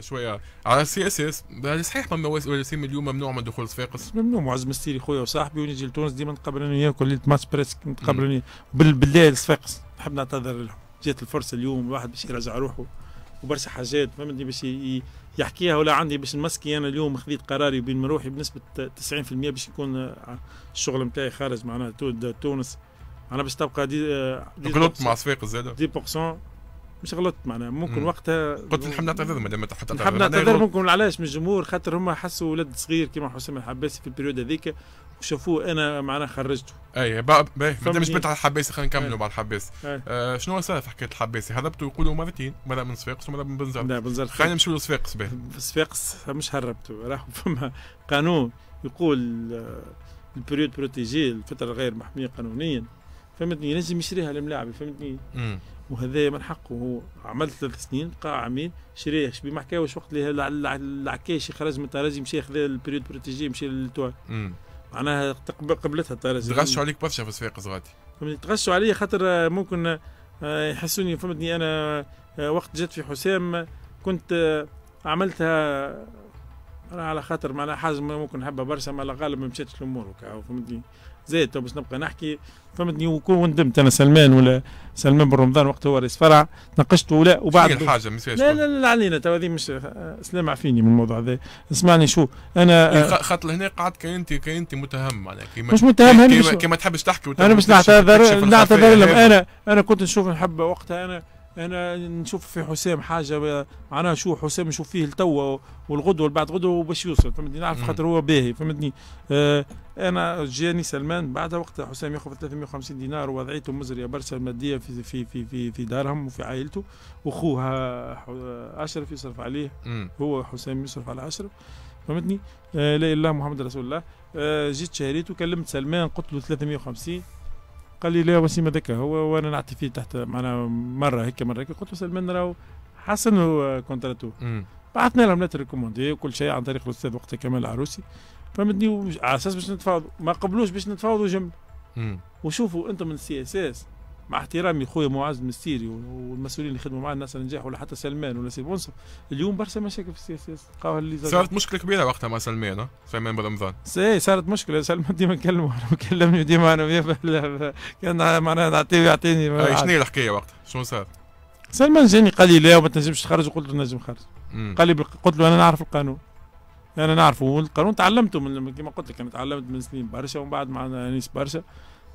شويه على السي اس اس صحيح ممنوع وسيم اليوم ممنوع من دخول صفاقس ممنوع معز مستيري خويا وصاحبي ونجي لتونس ديما نتقابل انا وياه كل ماتش بريسك نتقابل بالليل صفاقس نحب نعتذر لهم جات الفرصه اليوم الواحد باش يراجع روحه وبرشا حاجات فهمتني باش يحكيها ولا عندي باش نمسكي انا اليوم خذيت قراري بين روحي بنسبه 90% باش يكون آه، الشغل نتاعي خارج معناها تونس انا باش تبقى دي دي آه، مع صفاقس زاد مش غلط معناها ممكن مم. وقتها قلت نحب نعتذر مادام حتى نحب نعتذر ممكن علاش من الجمهور خاطر هما حسوا ولد صغير كيما حسام الحباسي في البريود هذيك وشافوه انا معناها خرجته اي باهي دامش بنت على الحباسي خلينا نكملوا مع الحباسي آه شنو صار في حكايه الحباسي هربته يقولوا مرتين مره من صفاقس ومره من بنزرت لا بنزرت خلينا نمشيو لصفاقس باهي صفاقس مش هربته راحوا فما قانون يقول آه، البريود بروتيجي الفتره غير محميه قانونيا فهمتني لازم يشريها الملاعب فهمتني وهذايا من حقه هو عملت ثلاث سنين بقى عميل شريه شبي ما حكاوش وقت اللي العكاشي خرج من طرازي مشى خذا البريود بروتيجي مشى للتوان معناها قبلتها طرازي تغشوا عليك برشا في السفاق صغاتي فهمتني تغشوا عليا خاطر ممكن آه، يحسوني فهمتني انا آه، وقت جات في حسام كنت آه، عملتها انا على خاطر معناها حاجه ممكن نحبها برشا ما غالب ما مشاتش الامور وكا فهمتني زاد باش نبقى نحكي فهمتني وكون ندمت انا سلمان ولا سلمان بن رمضان وقت هو رئيس فرع ناقشته ولا وبعد الحاجه ما لا لا لا علينا تو هذه مش سلام عفيني من الموضوع هذا اسمعني شو انا إيه، خاطر هنا قعدت كي انت كي انت متهم معناها مش متهم كيما تحبش تحكي انا باش نعتذر نعتذر لهم انا انا كنت نشوف نحب وقتها انا انا نشوف في حسام حاجه معناها شو حسام نشوف فيه التو والغدوه بعد غدوه باش يوصل فهمتني نعرف خاطر هو باهي فهمتني آه انا جاني سلمان بعد وقت حسام ياخذ 350 دينار وضعيته مزريه برشا ماديه في في في في, في دارهم وفي عائلته واخوها اشرف يصرف عليه مم. هو حسام يصرف على اشرف فهمتني آه لا اله محمد رسول الله آه جيت شهريته كلمت سلمان قلت له 350 قال لي لا وسيم هذاك هو وانا نعطي فيه تحت معنا مره هيك مره هيك قلت له سلمان راهو هو كونتراتو بعثنا لهم لتر كوموندي وكل شيء عن طريق الاستاذ وقتها كمال العروسي فهمتني على اساس باش نتفاوضوا ما قبلوش باش نتفاوضوا جمله وشوفوا انتم من السي اس اس مع احترامي خويا معز مستيري والمسؤولين اللي خدموا مع الناس النجاح ولا حتى سلمان ولا سي منصف اليوم برشا مشاكل في السياسه اللي صارت مشكله كبيره وقتها مع سلمان سلمان برمضان اي صارت مشكله سلمان ديما نكلمه كلمني ديما انا كان معناها نعطيه يعطيني شنو هي الحكايه وقتها شنو صار؟ سلمان جاني قال لي لا وما تنجمش تخرج وقلت له نجم خرج قال لي قلت له انا نعرف القانون انا نعرفه والقانون تعلمته من كما قلت لك انا تعلمت من سنين برشا ومن بعد معنا انيس برشا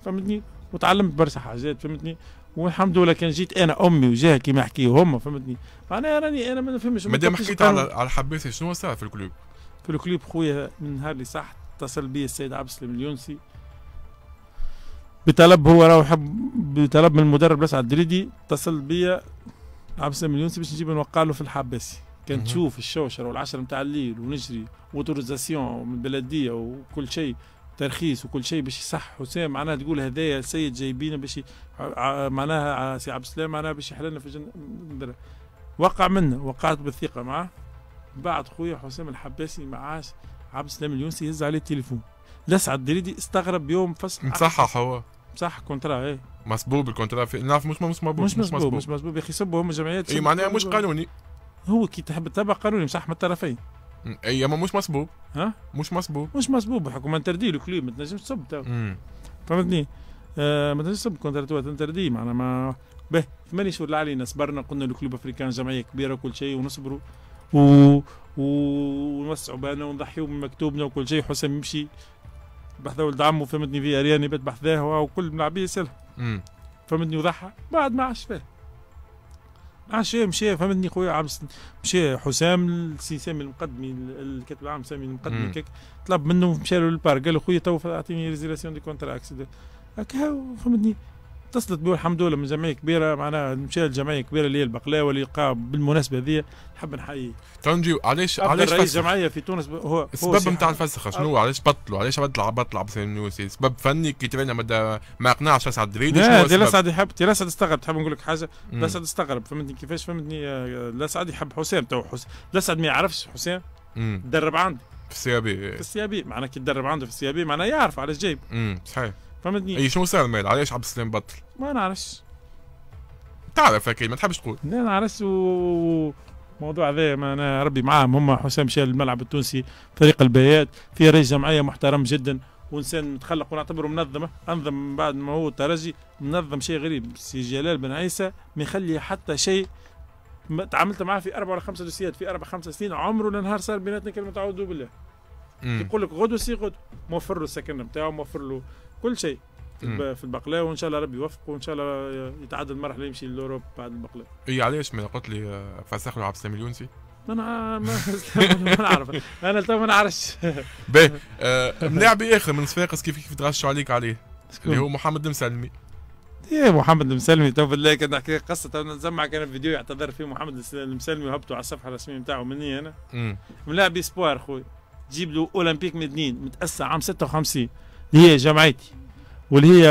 فهمتني وتعلمت برشا حاجات فهمتني والحمد لله كان جيت انا امي وجاه كيما يحكيو هما فهمتني معناها راني انا ما نفهمش دام حكيت على على الحباسه شنو صار في الكلوب؟ في الكلوب خويا من نهار اللي صح اتصل بي السيد عبد السلام اليونسي بطلب هو راه يحب بطلب من المدرب لسعد الدريدي اتصل بيا عبد السلام اليونسي باش نجيب نوقع له في الحباسي كان تشوف الشوشره والعشرة نتاع الليل ونجري وتورزاسيون من البلديه وكل شيء ترخيص وكل شيء باش يصح حسام معناها تقول هذايا السيد جايبينه باش معناها سي عبد السلام معناها باش يحللنا في الجنة وقع منا وقعت بالثقه معاه بعد خويا حسام الحباسي ما عاش عبد السلام اليونسي يهز عليه التليفون لسعد الدريدي استغرب يوم فصل مصحح هو مصحح كونترا ايه مسبوب الكونترا في... نعرف مش مش مسبوب مش مسبوب مش مسبوب يا اخي سبوا هم جمعيات اي معناها مش قانوني هو كي تحب تتبع قانوني مصحح من الطرفين اي اما مش مصبوب ها مش مصبوب مش مصبوب بحكم ان تردي الكليب ما تنجمش تصب فهمتني آه، ما تنجمش تصب كونتراتوات تردي معنا ما به ثمانية شهور اللي علينا صبرنا قلنا الكلوب افريكان جمعيه كبيره وكل شيء ونصبروا و... ونوسعوا بالنا ونضحيوا من مكتوبنا وكل شيء حسام يمشي بحذا ولد عمه فهمتني في ارياني بيت بحذاه وكل ملعبيه العبيه سلها فهمتني وضحى بعد ما عادش فيه مشى مشى فهمتني خويا عبس مشى حسام السي سامي المقدمي الكاتب العام سامي المقدمي كيك طلب منه مشى له للبار قال له خويا تو اعطيني ريزيراسيون دي كونتراكس هكا فهمتني اتصلت به الحمد لله من جمعيه كبيره معناها مشى الجمعيه الكبيره اللي هي البقلاوه اللي قام بالمناسبه هذه نحب نحييه. تونجي طيب، علاش علاش رئيس جمعيه في تونس هو السبب نتاع الفسخه شنو هو علاش بطلوا علاش بطل بطل عبد النوسي سبب فني كي تبان ما اقنعش اسعد دريدي لا دي الاسعد يحب دي الاسعد استغرب تحب نقول لك حاجه اسعد استغرب فهمتني كيفاش فهمتني الاسعد آه، يحب حسام تو حسام الاسعد ما يعرفش حسام درب عندي في السيابي في السيابي معناها كي تدرب عنده في السيابي معناها يعرف علاش جايب امم صحيح فهمتني اي شنو صار المال علاش عبد السلام بطل ما نعرفش تعرف هكا ما تحبش تقول لا نعرفش و الموضوع هذا انا ربي معاهم هما حسام شال الملعب التونسي فريق البيات في رئيس جمعيه محترم جدا وانسان متخلق ونعتبره منظمه انظم من بعد ما هو الترجي منظم شيء غريب سي جلال بن عيسى ما يخلي حتى شيء تعاملت معاه في اربع ولا خمسه دوسيات في اربع خمسه سنين عمره لا نهار صار بيناتنا كلمه اعوذ بالله يقول لك غدو سي غدو موفر له السكن نتاعو موفر له كل شيء في البقلاوه وان شاء الله ربي يوفقه وان شاء الله يتعدى المرحله يمشي لاوروب بعد البقلاوه. اي علاش ما قلت لي آه، فسخ له عبد السلام اليونسي؟ ما انا آه، ما نعرف انا تو ما نعرفش. باهي آه، ملاعب اخر من صفاقس كيف كيف تغشوا عليك عليه اللي هو محمد المسلمي. يا إيه، محمد المسلمي تو بالله كان نحكي قصه تو نسمع كان فيديو يعتذر فيه محمد المسلمي وهبطوا على الصفحه الرسميه نتاعو مني انا. ملاعب اسبوار خويا. تجيب له اولمبيك مدنين متاسع عام 56 اللي هي جمعيتي واللي هي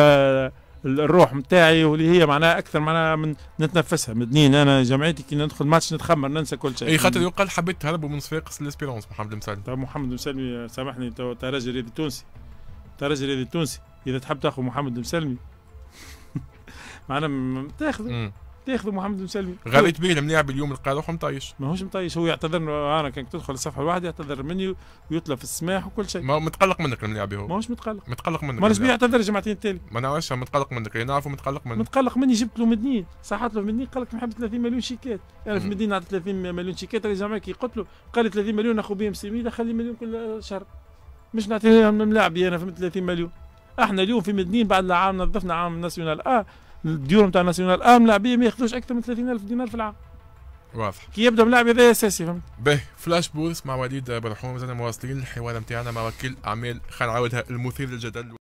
الروح نتاعي واللي هي معناها اكثر معناها من نتنفسها مدنين انا جمعيتي كي ندخل ماتش نتخمر ننسى كل شيء اي خاطر يقال حبيت تهربوا من صفاقس ليسبيرونس محمد المسلمي طيب، محمد المسلمي سامحني تو راجل رياضي تونسي تو راجل رياضي تونسي اذا تحب تاخذ محمد المسلمي معناها تاخذ تاخذوا محمد بن سلمي غريت به الملاعب اليوم القاروح مطيش ماهوش مطيش هو يعتذر انا كان تدخل الصفحه الواحده يعتذر مني ويطلب في السماح وكل شيء ما متقلق منك الملاعب هو ماهوش متقلق متقلق منك ماهوش يعتذر جمعتين التالي ما نعرفش متقلق منك اللي نعرفه متقلق منك متقلق مني جبت له مدنين صحت له مدنين قال لك نحب 30 مليون شيكات انا في مدينه نعطي 30 مليون شيكات اللي جمعك قلت له قال لي 30 مليون ناخذ بهم سيميدا خلي مليون كل شهر مش نعطيه ملاعبي انا في 30 مليون احنا اليوم في مدنين بعد العام نظفنا عام ناسيونال اه الديون نتاع ناسيونال ام لاعبيه ما ياخذوش اكثر من 30000 دينار في العام واضح كي يبدا ملاعب هذا اساسي فهمت باهي فلاش بوس مع وليد برحوم زلنا مواصلين الحوار نتاعنا مع وكيل اعمال خلينا نعاودها المثير للجدل